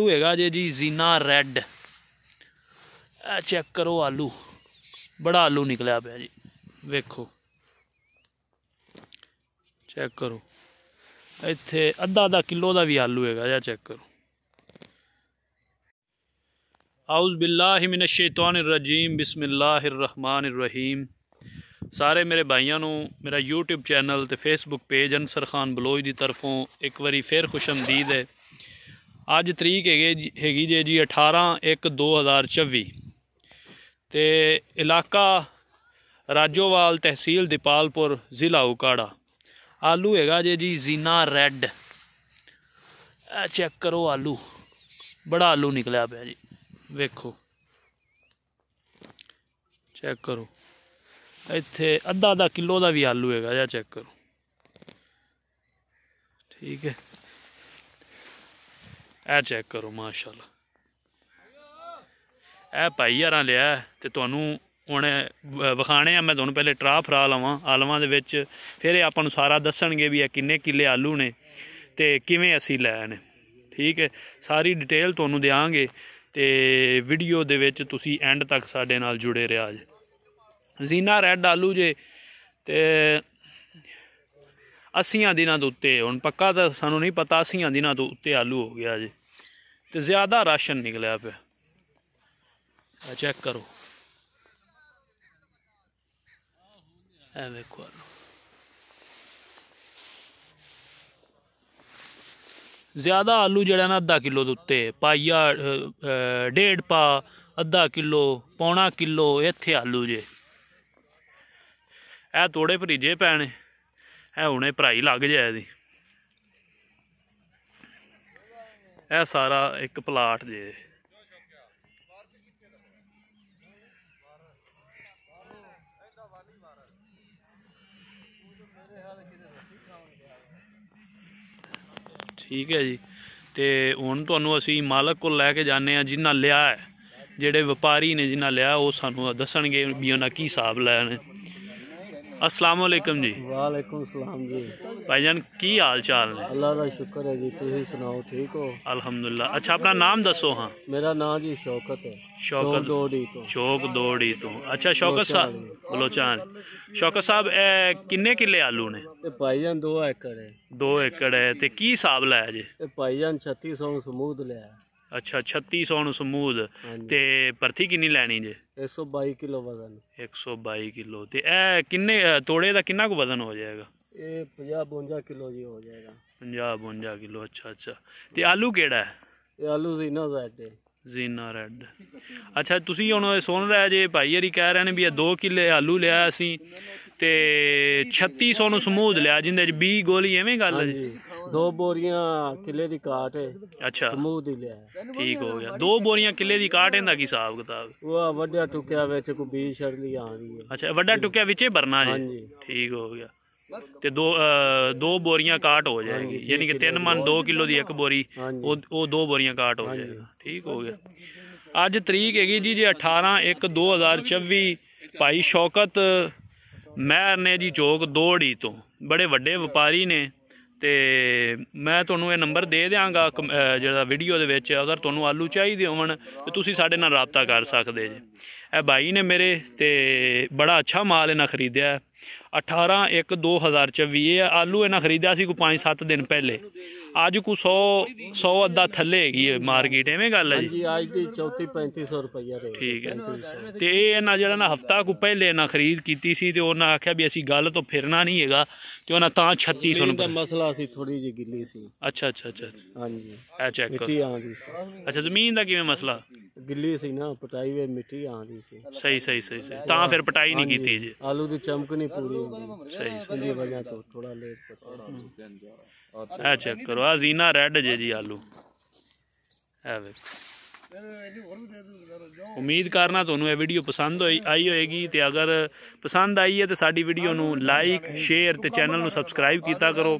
ਆਲੂ ਹੈਗਾ ਜੇ ਜੀ ਜ਼ੀਨਾ ਰੈੱਡ ਇਹ ਚੈੱਕ ਕਰੋ ਆਲੂ ਬੜਾ ਆਲੂ ਨਿਕਲਿਆ ਪਿਆ ਜੀ ਵੇਖੋ ਚੈੱਕ ਕਰੋ ਇੱਥੇ ਅੱਧਾ ਅੱਧਾ ਕਿਲੋ ਦਾ ਵੀ ਆਲੂ ਹੈਗਾ ਜਾਂ ਚੈੱਕ ਕਰੋ ਆਉਜ਼ ਬਿਲਲਾਹਿ ਮਿਨ ਸ਼ੈਤਾਨਿਰ ਰਜੀਮ ਬਿਸਮਿਲ੍ਲਾਹਿਰ ਰਹਿਮਾਨਿਰ ਰਹੀਮ ਸਾਰੇ ਮੇਰੇ ਭਾਈਆਂ ਨੂੰ ਮੇਰਾ YouTube ਚੈਨਲ ਤੇ Facebook ਪੇਜ ਅਨਸਰ ਖਾਨ ਬਲੋਈ ਦੀ ਤਰਫੋਂ ਇੱਕ ਵਾਰੀ ਫੇਰ ਖੁਸ਼ਮਦੀਦ ਹੈ ਅੱਜ ਤਰੀਕ ਹੈਗੇ ਹੈਗੀ ਜੇ ਜੀ 18 1 2024 ਤੇ ਇਲਾਕਾ ਰਾਜੋਵਾਲ ਤਹਿਸੀਲ ਦੀਪਾਲਪੁਰ ਜ਼ਿਲ੍ਹਾ ਉਕਾੜਾ ਆਲੂ ਹੈਗਾ ਜੇ ਜੀ ਜ਼ੀਨਾ ਰੈੱਡ ਆ ਚੈੱਕ ਕਰੋ ਆਲੂ ਬੜਾ ਆਲੂ ਨਿਕਲਿਆ ਪਿਆ ਜੀ ਵੇਖੋ ਚੈੱਕ ਕਰੋ ਇੱਥੇ ਅੱਧਾ ਅੱਧਾ ਕਿਲੋ ਦਾ ਵੀ ਆਲੂ ਹੈਗਾ ਜਾਂ ਚੈੱਕ ਕਰੋ ਠੀਕ ਹੈ ਇਹ ਚੈੱਕ ਕਰੋ ਮਾਸ਼ਾਅੱਲਾ ਇਹ ਭਾਈ ਯਾਰਾਂ ਲਿਆ ਤੇ ਤੁਹਾਨੂੰ ਹੁਣ ਵਿਖਾਣੇ ਆ ਮੈਂ ਤੁਹਾਨੂੰ ਪਹਿਲੇ ਟਰਾ ਫਰਾ ਲਵਾਂ ਆਲਵਾਂ ਦੇ ਵਿੱਚ ਫਿਰ ਇਹ ਆਪਾਂ ਨੂੰ ਸਾਰਾ ਦੱਸਣਗੇ ਵੀ ਇਹ ਕਿੰਨੇ ਕਿੱਲੇ ਆਲੂ ਨੇ ਤੇ ਕਿਵੇਂ ਅਸੀਂ ਲੈ ਨੇ ਠੀਕ ਹੈ ਸਾਰੀ ਡਿਟੇਲ ਤੁਹਾਨੂੰ ਦੇਵਾਂਗੇ ਤੇ ਵੀਡੀਓ ਦੇ ਵਿੱਚ ਤੁਸੀਂ ਐਂਡ ਤੱਕ ਸਾਡੇ ਨਾਲ ਜੁੜੇ ਰਿਹਾ ਜੀ ਜ਼ੀਨਾ ਰੈੱਡ ਆਲੂ ਜੇ ਤੇ 80 ਦਿਨਾਂ ਦੇ ਉੱਤੇ ਹੁਣ ਪੱਕਾ ਤਾਂ ਸਾਨੂੰ ਨਹੀਂ ਪਤਾ 80 ਦਿਨਾਂ ਤੋਂ ਉੱਤੇ ਆਲੂ ਹੋ ਗਿਆ ਜੀ ਤੇ ਜ਼ਿਆਦਾ ਰਾਸ਼ਨ ਨਿਕਲਿਆ ਪਿਆ ਆ ਚੈੱਕ ਕਰੋ ਐ ਵੇਖੋ ਜ਼ਿਆਦਾ ਆਲੂ ਜਿਹੜਾ ਨਾ ਅੱਧਾ ਕਿਲੋ ਦੇ ਉੱਤੇ ਪਾਈਆ ਡੇਢ ਪਾ ਅੱਧਾ ਕਿਲੋ ਪੌਣਾ ਕਿਲੋ ਇੱਥੇ ਆਲੂ ਜੇ ਇਹ ਤੋੜੇ ਭਰੀਜੇ ਪੈਣੇ ਇਹ ਹੁਣੇ ਭਰਾਈ ਲੱਗ ਜਾਇਆ ਦੀ ਇਹ ਸਾਰਾ ਇੱਕ ਪਲਾਟ ਜੇ ਠੀਕ ਹੈ ਜੀ ਤੇ ਹੁਣ ਤੁਹਾਨੂੰ ਅਸੀਂ ਮਾਲਕ ਕੋਲ ਲੈ ਕੇ ਜਾਣੇ ਆ ਜਿਨ੍ਹਾਂ ਲਿਆ ਹੈ ਜਿਹੜੇ ਵਪਾਰੀ ਨੇ ਜਿਨ੍ਹਾਂ ਲਿਆ ਉਹ ਸਾਨੂੰ ਦੱਸਣਗੇ ਵੀ ਉਹਨਾਂ ਕੀ ਹਿਸਾਬ ਲੈਣ असलाम वालेकुम जी वालेकुम सलाम जी भाई जान की हाल चाल है अल्लाह का शुक्र है जी तुम सुनाओ ठीक हो अल्हम्दुलिल्लाह अच्छा अपना नाम दसो हाँ मेरा नाम जी शौकत है शौकत दौड़ी तो चौक दौड़ी तो अच्छा शौकत साहब बोलो चाल शौकत साहब ए किन्ने किले आलू ने भाई जान दो एकड़ है दो एकड़ है ते की हिसाब लाया जी भाईजान छत्ती सौ समूह लाया ਅੱਛਾ 3600 ਨੂੰ ਸਮੂਦ ਤੇ ਪਰਥੀ ਕਿੰਨੀ ਲੈਣੀ ਜੇ 122 ਕਿਲੋ ਵਜ਼ਨ 122 ਕਿਲੋ ਤੇ ਇਹ ਕਿੰਨੇ ਤੋੜੇ ਦਾ ਕਿੰਨਾ ਕੁ ਵਜ਼ਨ ਹੋ ਜਾਏਗਾ ਇਹ 50 52 ਕਿਲੋ ਜੀ ਹੋ ਜਾਏਗਾ 50 52 ਕਿਲੋ ਅੱਛਾ ਅੱਛਾ ਤੇ ਆਲੂ ਕਿਹੜਾ ਹੈ ਇਹ ਆਲੂ ਜ਼ੀਨਾ ਜ਼ੈਡ ਹੈ ਜ਼ੀਨਾ ਰੈੱਡ ਅੱਛਾ ਤੁਸੀਂ ਹੁਣ ਸੁਣ ਰਹੇ ਜੇ ਭਾਈ ਜੀ ਕਹਿ ਰਹੇ ਨੇ ਵੀ ਇਹ 2 ਕਿਲੇ ਆਲੂ ਲਿਆ ਅਸੀਂ ਤੇ 3600 ਨੂੰ ਸਮੂਦ ਲਿਆ ਜਿੰਦੇ ਚ 20 ਗੋਲੀ ਐਵੇਂ ਗੱਲ ਹੈ ਜੀ ਦੋ ਬੋਰੀਆਂ ਕਿੱਲੇ ਦੀ ਕਾਟ ਹੈ ਅੱਛਾ ਸਮੂਹ ਦੀ ਲਿਆ ਠੀਕ ਹੋ ਗਿਆ ਦੋ ਬੋਰੀਆਂ ਕਿੱਲੇ ਦੀ ਕਾਟ ਇਹਦਾ ਕੀ ਹਿਸਾਬ ਕਿਤਾਬ ਉਹ ਵੱਡਾ ਟੁਕਿਆ ਵਿੱਚ ਕੋ 20 ਛੜਲੀ ਆ ਰਹੀ ਹੈ ਅੱਛਾ ਵੱਡਾ ਟੁਕਿਆ ਵਿੱਚੇ ਭਰਨਾ ਜੀ ਹਾਂਜੀ। ਠੀਕ ਹੋ ਗਿਆ ਤੇ ਦੋ ਦੋ ਬੋਰੀਆਂ ਕਾਟ ਹੋ ਜਾਏਗੀ ਯਾਨੀ ਕਿ ਤਿੰਨ ਮਨ 2 ਕਿਲੋ ਦੀ ਇੱਕ ਬੋਰੀ ਉਹ ਦੋ ਬੋਰੀਆਂ ਕਾਟ ਹੋ ਜਾਏਗਾ ਠੀਕ ਹੋ ਗਿਆ ਅੱਜ ਤਰੀਕ ਹੈਗੀ ਜੀ ਜੇ 18 1 2024 ਭਾਈ ਸ਼ੌਕਤ ਮਹਿਰ ਨੇ ਜੀ ਚੋਕ ਦੋੜੀ ਤੋਂ ਬੜੇ ਵੱਡੇ ਵਪਾਰੀ ਨੇ ਤੇ ਮੈਂ ਤੁਹਾਨੂੰ ਇਹ ਨੰਬਰ ਦੇ ਦਿਆਂਗਾ ਜਿਹੜਾ ਵੀਡੀਓ ਦੇ ਵਿੱਚ ਅਗਰ ਤੁਹਾਨੂੰ ਆਲੂ ਚਾਹੀਦੇ ਹੋਣ ਤੇ ਤੁਸੀਂ ਸਾਡੇ ਨਾਲ ਰਾਬਤਾ ਕਰ ਸਕਦੇ ਜੀ ਇਹ ਭਾਈ ਨੇ ਮੇਰੇ ਤੇ ਬੜਾ ਅੱਛਾ ਮਾਲ ਇਹਨਾਂ ਖਰੀਦਿਆ 18 1 2024 ਇਹ ਆਲੂ ਇਹਨਾਂ ਖਰੀਦਿਆ ਸੀ ਕੋ 5-7 ਦਿਨ ਪਹਿਲੇ ਅੱਜ ਕੋ 100 100 ਅੱਧਾ ਥੱਲੇ ਹੈਗੀ ਹੈ ਮਾਰਕੀਟ ਐਵੇਂ ਗੱਲ ਹੈ ਜੀ ਅੱਜ ਦੀ 34 3500 ਰੁਪਏ ਦੇ ਠੀਕ ਹੈ ਤੇ ਇਹ ਇਹਨਾਂ ਜਿਹੜਾ ਨਾ ਹਫਤਾ ਕੋ ਪਹਿਲੇ ਇਹਨਾਂ ਖਰੀਦ ਕੀਤੀ ਸੀ ਤੇ ਉਹਨਾਂ ਆਖਿਆ ਵੀ ਅਸੀਂ ਗੱਲ ਤੋਂ ਫਿਰਨਾ ਨਹੀਂ ਹੈਗਾ ਤੇ ਉਹਨਾਂ ਤਾਂ 3600 ਰੁਪਏ ਮਸਲਾ ਸੀ ਥੋੜੀ ਜਿਹੀ ਗਿੱਲੀ ਸੀ ਅੱਛਾ ਅੱਛਾ ਅੱਛਾ ਹਾਂਜੀ ਇਹ ਚੈੱਕ ਕਰੋ ਅੱਛਾ ਜ਼ਮੀਨ ਦਾ ਕਿਵੇਂ ਮਸਲਾ ਗਿੱਲੀ ਸੀ ਨਾ ਪਟਾਈ ਵੇ ਮਿੱਟੀ ਆਂਦੀ ਸੀ ਸਹੀ ਸਹੀ ਸਹੀ ਸਹੀ ਤਾਂ ਫਿਰ ਪਟਾਈ ਨਹੀਂ ਕੀਤੀ ਜੀ ਆਲੂ ਦੀ ਚਮਕ ਨਹੀਂ ਪੂਰੀ ਸਹੀ ਸਹੀ ਉਹਦੀ ਵਜ੍ਹਾ ਤੋਂ ਥੋੜਾ ਲੇਟ ਪਟਾਉਣਾ ਆ ਚੈੱਕ ਕਰੋ ਆ ਜ਼ੀਨਾ ਰੈੱਡ ਜੇ ਜੀ ਆਲੂ ਆ ਵੇ ਉਮੀਦ ਕਰਨਾ ਤੁਹਾਨੂੰ ਇਹ ਵੀਡੀਓ ਪਸੰਦ ਆਈ ਹੋਏਗੀ ਤੇ ਅਗਰ ਪਸੰਦ ਆਈ ਹੈ ਤੇ ਸਾਡੀ ਵੀਡੀਓ ਨੂੰ ਲਾਈਕ ਸ਼ੇਅਰ ਤੇ ਚੈਨਲ ਨੂੰ ਸਬਸਕ੍ਰਾਈਬ ਕੀਤਾ ਕਰੋ